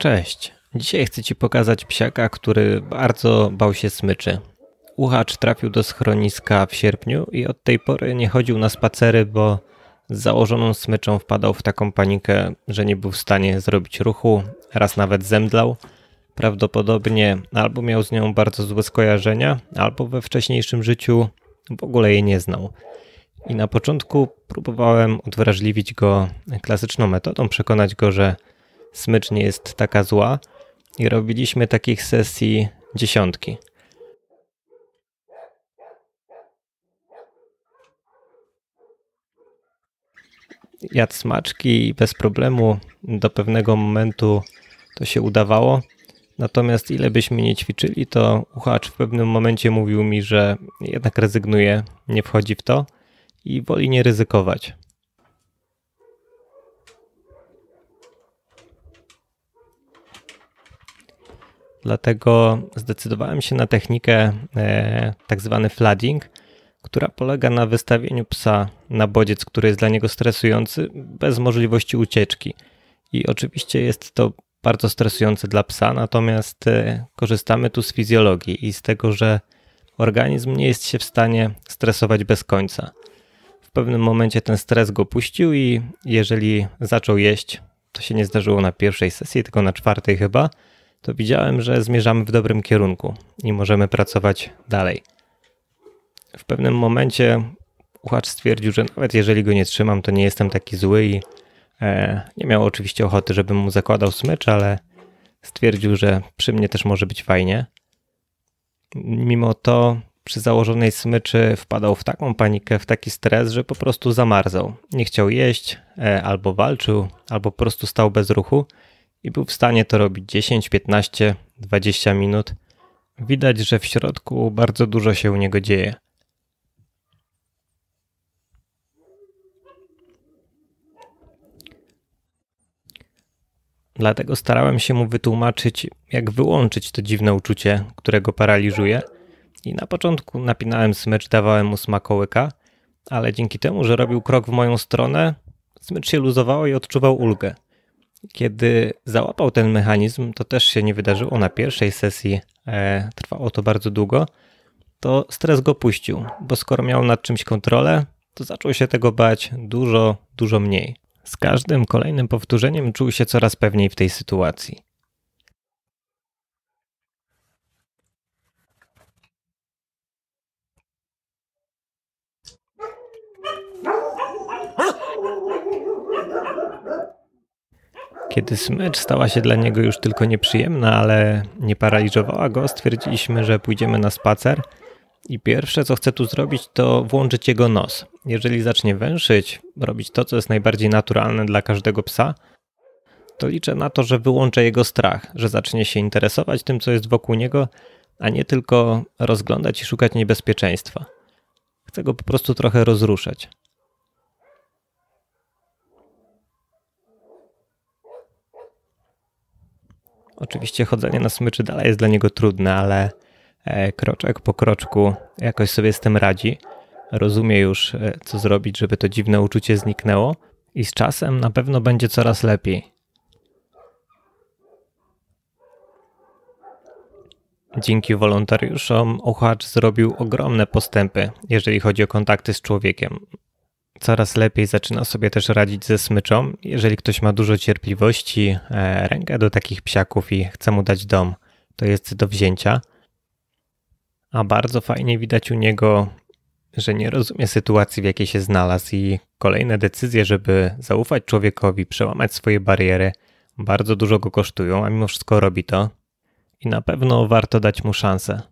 Cześć. Dzisiaj chcę Ci pokazać psiaka, który bardzo bał się smyczy. Uchacz trafił do schroniska w sierpniu i od tej pory nie chodził na spacery, bo z założoną smyczą wpadał w taką panikę, że nie był w stanie zrobić ruchu, raz nawet zemdlał. Prawdopodobnie albo miał z nią bardzo złe skojarzenia, albo we wcześniejszym życiu w ogóle jej nie znał. I na początku próbowałem odwrażliwić go klasyczną metodą, przekonać go, że smycz nie jest taka zła i robiliśmy takich sesji dziesiątki. Jad smaczki i bez problemu do pewnego momentu to się udawało. Natomiast ile byśmy nie ćwiczyli, to uchacz w pewnym momencie mówił mi, że jednak rezygnuje, nie wchodzi w to i woli nie ryzykować. Dlatego zdecydowałem się na technikę e, tak zwany flooding, która polega na wystawieniu psa na bodziec, który jest dla niego stresujący, bez możliwości ucieczki. I oczywiście jest to bardzo stresujące dla psa, natomiast e, korzystamy tu z fizjologii i z tego, że organizm nie jest się w stanie stresować bez końca. W pewnym momencie ten stres go puścił i jeżeli zaczął jeść, to się nie zdarzyło na pierwszej sesji, tylko na czwartej chyba, to widziałem, że zmierzamy w dobrym kierunku i możemy pracować dalej. W pewnym momencie Uchacz stwierdził, że nawet jeżeli go nie trzymam, to nie jestem taki zły i e, nie miał oczywiście ochoty, żebym mu zakładał smycz, ale stwierdził, że przy mnie też może być fajnie. Mimo to przy założonej smyczy wpadał w taką panikę, w taki stres, że po prostu zamarzał. Nie chciał jeść, e, albo walczył, albo po prostu stał bez ruchu i był w stanie to robić 10, 15, 20 minut. Widać, że w środku bardzo dużo się u niego dzieje. Dlatego starałem się mu wytłumaczyć, jak wyłączyć to dziwne uczucie, którego paraliżuje. I na początku napinałem smycz, dawałem mu smakołyka, ale dzięki temu, że robił krok w moją stronę, smycz się luzowała i odczuwał ulgę. Kiedy załapał ten mechanizm, to też się nie wydarzyło na pierwszej sesji, e, trwało to bardzo długo, to stres go puścił, bo skoro miał nad czymś kontrolę, to zaczął się tego bać dużo, dużo mniej. Z każdym kolejnym powtórzeniem czuł się coraz pewniej w tej sytuacji. Kiedy smycz stała się dla niego już tylko nieprzyjemna, ale nie paraliżowała go, stwierdziliśmy, że pójdziemy na spacer. I pierwsze, co chcę tu zrobić, to włączyć jego nos. Jeżeli zacznie węszyć, robić to, co jest najbardziej naturalne dla każdego psa, to liczę na to, że wyłączę jego strach, że zacznie się interesować tym, co jest wokół niego, a nie tylko rozglądać i szukać niebezpieczeństwa. Chcę go po prostu trochę rozruszać. Oczywiście chodzenie na smyczy dalej jest dla niego trudne, ale e, kroczek po kroczku jakoś sobie z tym radzi. Rozumie już, e, co zrobić, żeby to dziwne uczucie zniknęło i z czasem na pewno będzie coraz lepiej. Dzięki wolontariuszom Ochacz zrobił ogromne postępy, jeżeli chodzi o kontakty z człowiekiem coraz lepiej zaczyna sobie też radzić ze smyczą, jeżeli ktoś ma dużo cierpliwości, e, rękę do takich psiaków i chce mu dać dom, to jest do wzięcia. A bardzo fajnie widać u niego, że nie rozumie sytuacji, w jakiej się znalazł i kolejne decyzje, żeby zaufać człowiekowi, przełamać swoje bariery, bardzo dużo go kosztują, a mimo wszystko robi to. I na pewno warto dać mu szansę.